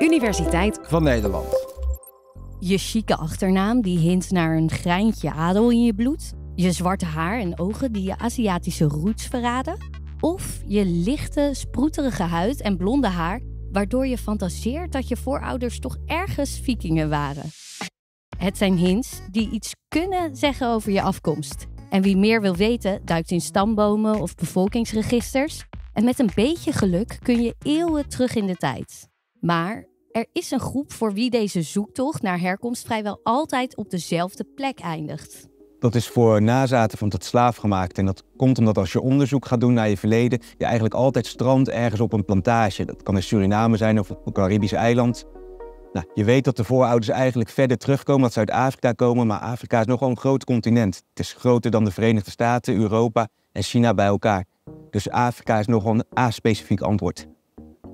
Universiteit van Nederland. Je chique achternaam die hint naar een greintje adel in je bloed. Je zwarte haar en ogen die je Aziatische roots verraden. Of je lichte, sproeterige huid en blonde haar, waardoor je fantaseert dat je voorouders toch ergens vikingen waren. Het zijn hints die iets kunnen zeggen over je afkomst. En wie meer wil weten, duikt in stambomen of bevolkingsregisters. En met een beetje geluk kun je eeuwen terug in de tijd. Maar er is een groep voor wie deze zoektocht naar herkomst vrijwel altijd op dezelfde plek eindigt. Dat is voor nazaten van tot slaaf gemaakt. En dat komt omdat als je onderzoek gaat doen naar je verleden, je eigenlijk altijd strandt ergens op een plantage. Dat kan in Suriname zijn of op een Caribisch eiland. Nou, je weet dat de voorouders eigenlijk verder terugkomen, dat zuid uit Afrika komen, maar Afrika is nogal een groot continent. Het is groter dan de Verenigde Staten, Europa en China bij elkaar. Dus Afrika is nogal een A-specifiek antwoord.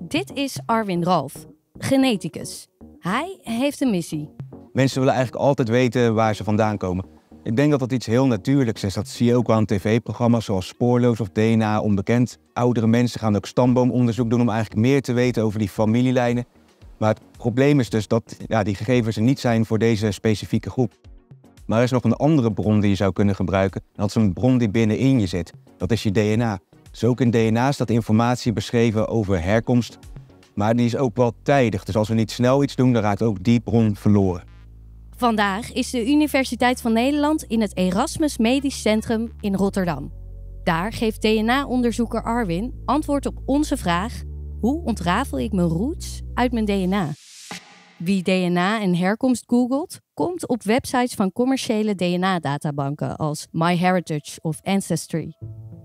Dit is Arwin Ralf, geneticus. Hij heeft een missie. Mensen willen eigenlijk altijd weten waar ze vandaan komen. Ik denk dat dat iets heel natuurlijks is. Dat zie je ook aan tv-programma's zoals Spoorloos of DNA Onbekend. Oudere mensen gaan ook stamboomonderzoek doen om eigenlijk meer te weten over die familielijnen. Maar het probleem is dus dat ja, die gegevens er niet zijn voor deze specifieke groep. Maar er is nog een andere bron die je zou kunnen gebruiken. dat is een bron die binnenin je zit. Dat is je DNA. Zo dus ook in DNA staat informatie beschreven over herkomst, maar die is ook wel tijdig. Dus als we niet snel iets doen, dan raakt ook die bron verloren. Vandaag is de Universiteit van Nederland in het Erasmus Medisch Centrum in Rotterdam. Daar geeft DNA-onderzoeker Arwin antwoord op onze vraag: hoe ontrafel ik mijn roots uit mijn DNA? Wie DNA en herkomst googelt, komt op websites van commerciële DNA-databanken als MyHeritage of Ancestry.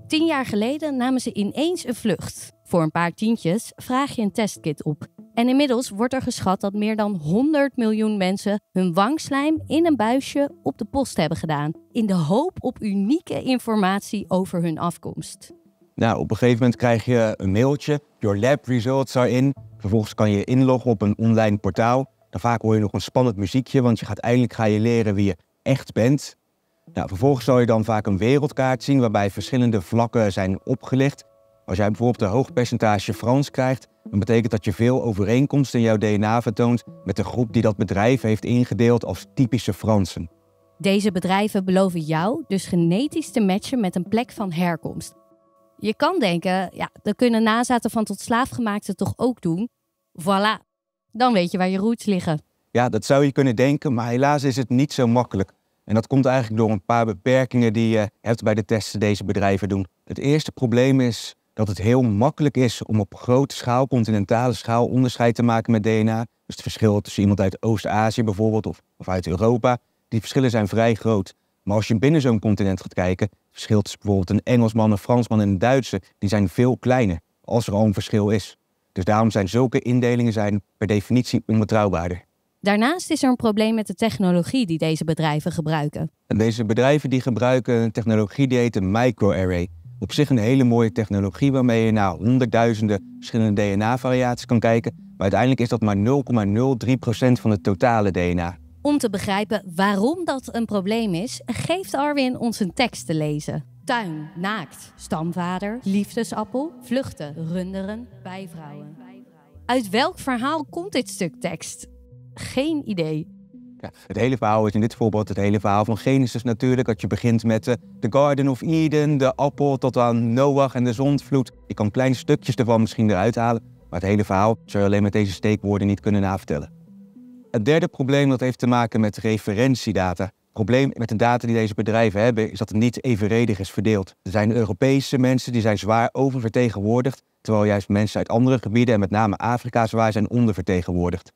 Tien jaar geleden namen ze ineens een vlucht voor een paar tientjes vraag je een testkit op. En inmiddels wordt er geschat dat meer dan 100 miljoen mensen hun wangslijm in een buisje op de post hebben gedaan. In de hoop op unieke informatie over hun afkomst. Nou, op een gegeven moment krijg je een mailtje. Your lab results are in. Vervolgens kan je inloggen op een online portaal. Dan vaak hoor je nog een spannend muziekje, want je gaat eindelijk ga je leren wie je echt bent. Nou, vervolgens zal je dan vaak een wereldkaart zien waarbij verschillende vlakken zijn opgelegd. Als jij bijvoorbeeld een hoog percentage Frans krijgt, dan betekent dat je veel overeenkomsten in jouw DNA vertoont met de groep die dat bedrijf heeft ingedeeld als typische Fransen. Deze bedrijven beloven jou dus genetisch te matchen met een plek van herkomst. Je kan denken, ja, dat kunnen nazaten van tot slaafgemaakte toch ook doen. Voilà, dan weet je waar je roots liggen. Ja, dat zou je kunnen denken, maar helaas is het niet zo makkelijk. En dat komt eigenlijk door een paar beperkingen die je hebt bij de testen deze bedrijven doen. Het eerste probleem is dat het heel makkelijk is om op grote schaal, continentale schaal, onderscheid te maken met DNA. Dus het verschil tussen iemand uit Oost-Azië bijvoorbeeld of, of uit Europa, die verschillen zijn vrij groot. Maar als je binnen zo'n continent gaat kijken, verschilt tussen bijvoorbeeld een Engelsman, een Fransman en een Duitse, die zijn veel kleiner, als er al een verschil is. Dus daarom zijn zulke indelingen zijn per definitie onbetrouwbaarder. Daarnaast is er een probleem met de technologie die deze bedrijven gebruiken. En deze bedrijven die gebruiken een technologie die heet een microarray. Op zich een hele mooie technologie waarmee je naar honderdduizenden verschillende DNA-variaties kan kijken. Maar uiteindelijk is dat maar 0,03% van het totale DNA. Om te begrijpen waarom dat een probleem is, geeft Arwin ons een tekst te lezen. Tuin, naakt, stamvader, liefdesappel, vluchten, runderen, bijvrouwen. Uit welk verhaal komt dit stuk tekst? Geen idee het hele verhaal is in dit voorbeeld het hele verhaal van Genesis natuurlijk. Dat je begint met eh, de Garden of Eden, de appel tot aan Noach en de zondvloed. Je kan kleine stukjes ervan misschien eruit halen. Maar het hele verhaal zou je alleen met deze steekwoorden niet kunnen navertellen. Het derde probleem dat heeft te maken met referentiedata. Het probleem met de data die deze bedrijven hebben is dat het niet evenredig is verdeeld. Er zijn Europese mensen die zijn zwaar oververtegenwoordigd, terwijl juist mensen uit andere gebieden en met name Afrika zwaar zijn ondervertegenwoordigd.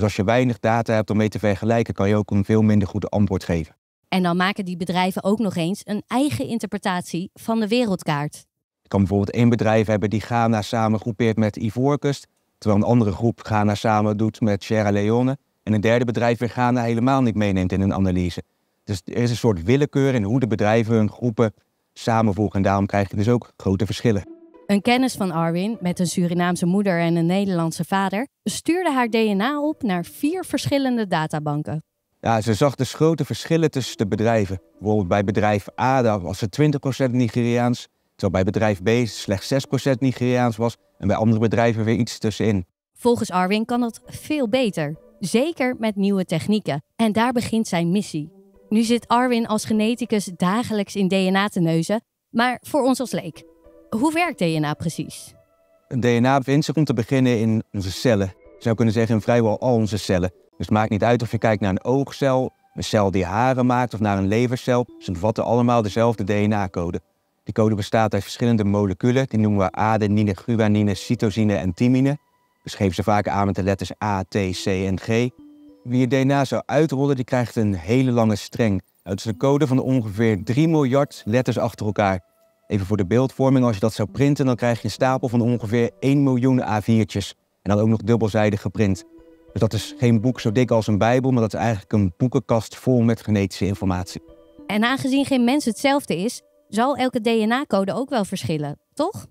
Dus als je weinig data hebt om mee te vergelijken, kan je ook een veel minder goed antwoord geven. En dan maken die bedrijven ook nog eens een eigen interpretatie van de wereldkaart. Ik kan bijvoorbeeld één bedrijf hebben die Ghana samen groepeert met Ivoorkust, terwijl een andere groep Ghana samen doet met Sierra Leone. En een derde bedrijf weer Ghana helemaal niet meeneemt in hun analyse. Dus er is een soort willekeur in hoe de bedrijven hun groepen samenvoegen. En daarom krijg je dus ook grote verschillen. Een kennis van Arwin, met een Surinaamse moeder en een Nederlandse vader, stuurde haar DNA op naar vier verschillende databanken. Ja, ze zag dus grote verschillen tussen de bedrijven. Bijvoorbeeld bij bedrijf A was ze 20% Nigeriaans, terwijl bij bedrijf B slechts 6% Nigeriaans was en bij andere bedrijven weer iets tussenin. Volgens Arwin kan dat veel beter, zeker met nieuwe technieken. En daar begint zijn missie. Nu zit Arwin als geneticus dagelijks in DNA te neuzen, maar voor ons als leek. Hoe werkt DNA precies? DNA bevindt zich om te beginnen in onze cellen. Je zou kunnen zeggen in vrijwel al onze cellen. Dus het maakt niet uit of je kijkt naar een oogcel, een cel die haren maakt of naar een levercel. Ze bevatten allemaal dezelfde DNA-code. Die code bestaat uit verschillende moleculen. Die noemen we adenine, guanine, cytosine en timine. We dus geven ze vaak aan met de letters A, T, C en G. Wie je DNA zou uitrollen, die krijgt een hele lange streng. het is een code van ongeveer 3 miljard letters achter elkaar. Even voor de beeldvorming, als je dat zou printen, dan krijg je een stapel van ongeveer 1 miljoen A4'tjes. En dan ook nog dubbelzijdig geprint. Dus dat is geen boek zo dik als een Bijbel, maar dat is eigenlijk een boekenkast vol met genetische informatie. En aangezien geen mens hetzelfde is, zal elke DNA-code ook wel verschillen, toch?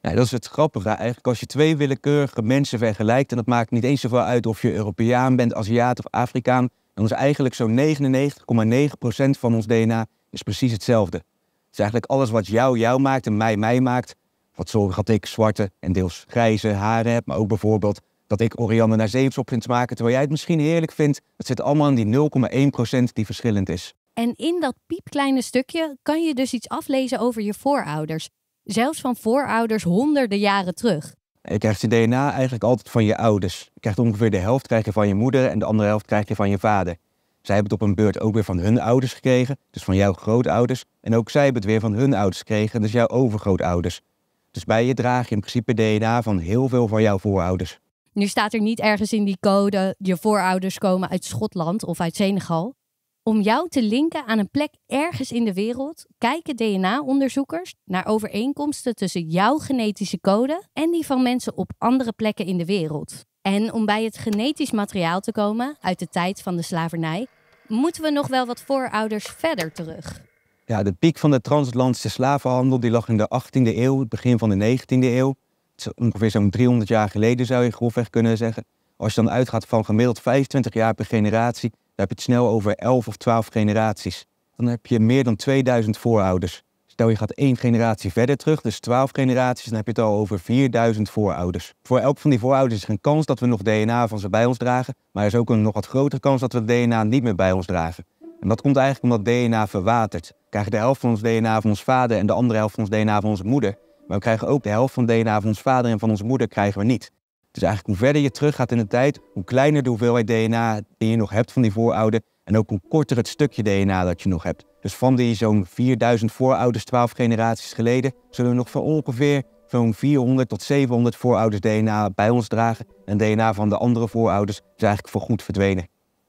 Ja, dat is het grappige eigenlijk. Als je twee willekeurige mensen vergelijkt, en dat maakt niet eens zoveel uit of je Europeaan bent, Aziat of Afrikaan, dan is eigenlijk zo'n 99,9% van ons DNA is precies hetzelfde. Dus eigenlijk alles wat jou jou maakt en mij mij maakt. Wat zorgen dat ik zwarte en deels grijze haren heb. Maar ook bijvoorbeeld dat ik Oriane naar op vind maken terwijl jij het misschien heerlijk vindt. Dat zit allemaal in die 0,1% die verschillend is. En in dat piepkleine stukje kan je dus iets aflezen over je voorouders. Zelfs van voorouders honderden jaren terug. Je krijgt je DNA eigenlijk altijd van je ouders. Je krijgt ongeveer de helft krijg je van je moeder en de andere helft krijg je van je vader. Zij hebben het op een beurt ook weer van hun ouders gekregen, dus van jouw grootouders. En ook zij hebben het weer van hun ouders gekregen, dus jouw overgrootouders. Dus bij je draag je in principe DNA van heel veel van jouw voorouders. Nu staat er niet ergens in die code, je voorouders komen uit Schotland of uit Senegal. Om jou te linken aan een plek ergens in de wereld, kijken DNA-onderzoekers naar overeenkomsten tussen jouw genetische code en die van mensen op andere plekken in de wereld. En om bij het genetisch materiaal te komen uit de tijd van de slavernij, moeten we nog wel wat voorouders verder terug. Ja, de piek van de transatlantische slavenhandel die lag in de 18e eeuw, het begin van de 19e eeuw. Ongeveer zo'n 300 jaar geleden zou je grofweg kunnen zeggen. Als je dan uitgaat van gemiddeld 25 jaar per generatie, dan heb je het snel over 11 of 12 generaties. Dan heb je meer dan 2000 voorouders. Stel je gaat één generatie verder terug, dus 12 generaties, dan heb je het al over 4000 voorouders. Voor elk van die voorouders is er een kans dat we nog DNA van ze bij ons dragen, maar er is ook een nog wat grotere kans dat we DNA niet meer bij ons dragen. En dat komt eigenlijk omdat DNA verwatert. We krijgen de helft van ons DNA van ons vader en de andere helft van ons DNA van onze moeder. Maar we krijgen ook de helft van DNA van ons vader en van onze moeder krijgen we niet. Dus eigenlijk hoe verder je terug gaat in de tijd, hoe kleiner de hoeveelheid DNA die je nog hebt van die voorouder en ook hoe korter het stukje DNA dat je nog hebt. Dus van die zo'n 4000 voorouders 12 generaties geleden, zullen we nog van ongeveer zo'n 400 tot 700 voorouders DNA bij ons dragen. En DNA van de andere voorouders is eigenlijk voorgoed verdwenen.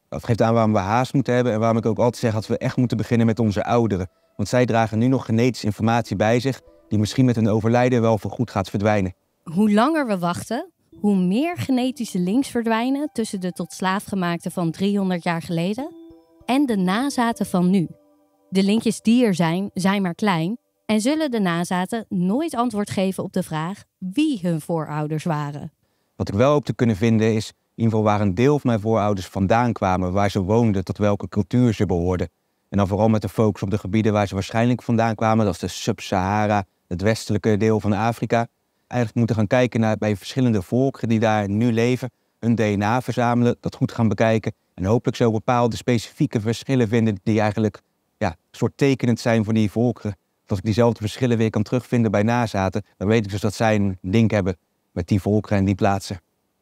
Dat geeft aan waarom we haast moeten hebben en waarom ik ook altijd zeg dat we echt moeten beginnen met onze ouderen. Want zij dragen nu nog genetische informatie bij zich die misschien met hun overlijden wel voorgoed gaat verdwijnen. Hoe langer we wachten, hoe meer genetische links verdwijnen tussen de tot slaafgemaakte van 300 jaar geleden en de nazaten van nu. De linkjes die er zijn, zijn maar klein en zullen de nazaten nooit antwoord geven op de vraag wie hun voorouders waren. Wat ik wel hoop te kunnen vinden is in waar een deel van mijn voorouders vandaan kwamen, waar ze woonden, tot welke cultuur ze behoorden. En dan vooral met de focus op de gebieden waar ze waarschijnlijk vandaan kwamen, dat is de Sub-Sahara, het westelijke deel van Afrika. Eigenlijk moeten gaan kijken naar bij verschillende volken die daar nu leven, hun DNA verzamelen, dat goed gaan bekijken en hopelijk zo bepaalde specifieke verschillen vinden die eigenlijk soort tekenend zijn voor die volkeren. als ik diezelfde verschillen weer kan terugvinden bij nazaten, dan weet ik dus dat zij een link hebben met die volkeren en die plaatsen.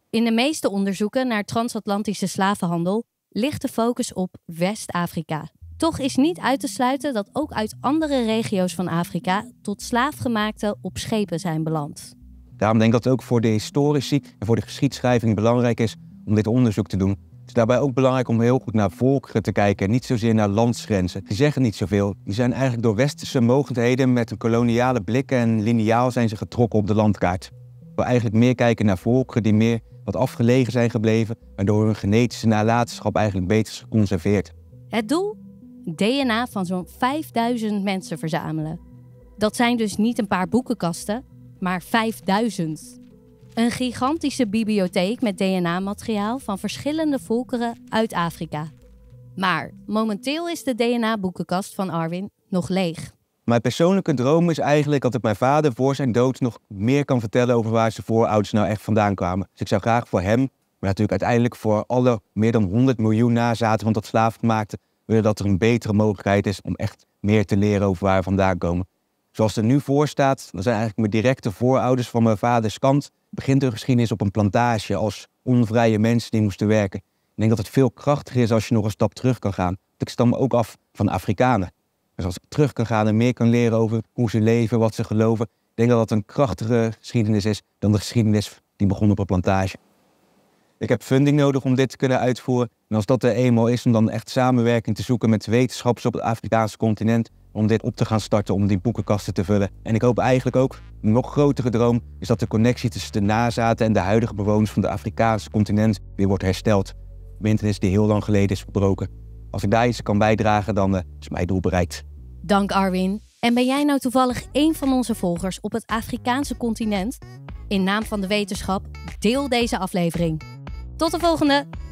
In de meeste onderzoeken naar transatlantische slavenhandel ligt de focus op West-Afrika. Toch is niet uit te sluiten dat ook uit andere regio's van Afrika tot slaafgemaakte op schepen zijn beland. Daarom denk ik dat het ook voor de historici en voor de geschiedschrijving belangrijk is om dit onderzoek te doen. Het is daarbij ook belangrijk om heel goed naar volkeren te kijken niet zozeer naar landsgrenzen. Die zeggen niet zoveel. Die zijn eigenlijk door westerse mogendheden met een koloniale blik en lineaal zijn ze getrokken op de landkaart. We eigenlijk meer kijken naar volkeren die meer wat afgelegen zijn gebleven, maar door hun genetische nalatenschap eigenlijk beter is geconserveerd. Het doel? DNA van zo'n 5000 mensen verzamelen. Dat zijn dus niet een paar boekenkasten, maar 5000. Een gigantische bibliotheek met DNA-materiaal van verschillende volkeren uit Afrika. Maar momenteel is de DNA-boekenkast van Arwin nog leeg. Mijn persoonlijke droom is eigenlijk dat ik mijn vader voor zijn dood nog meer kan vertellen over waar zijn voorouders nou echt vandaan kwamen. Dus ik zou graag voor hem, maar natuurlijk uiteindelijk voor alle meer dan 100 miljoen nazaten van dat slaaf willen dat er een betere mogelijkheid is om echt meer te leren over waar we vandaan komen. Zoals het er nu voor staat, dan zijn eigenlijk mijn directe voorouders van mijn vaders kant. Begint hun geschiedenis op een plantage als onvrije mensen die moesten werken. Ik denk dat het veel krachtiger is als je nog een stap terug kan gaan. Want ik stam me ook af van Afrikanen. Dus als ik terug kan gaan en meer kan leren over hoe ze leven, wat ze geloven. Ik denk dat dat een krachtigere geschiedenis is dan de geschiedenis die begon op een plantage. Ik heb funding nodig om dit te kunnen uitvoeren. En als dat er eenmaal is, om dan echt samenwerking te zoeken met wetenschappers op het Afrikaanse continent om dit op te gaan starten, om die boekenkasten te vullen. En ik hoop eigenlijk ook, een nog grotere droom, is dat de connectie tussen de nazaten en de huidige bewoners van de Afrikaanse continent weer wordt hersteld. Winternis die heel lang geleden is verbroken. Als ik daar iets kan bijdragen, dan eh, is mijn doel bereikt. Dank Arwin. En ben jij nou toevallig één van onze volgers op het Afrikaanse continent? In naam van de wetenschap, deel deze aflevering. Tot de volgende!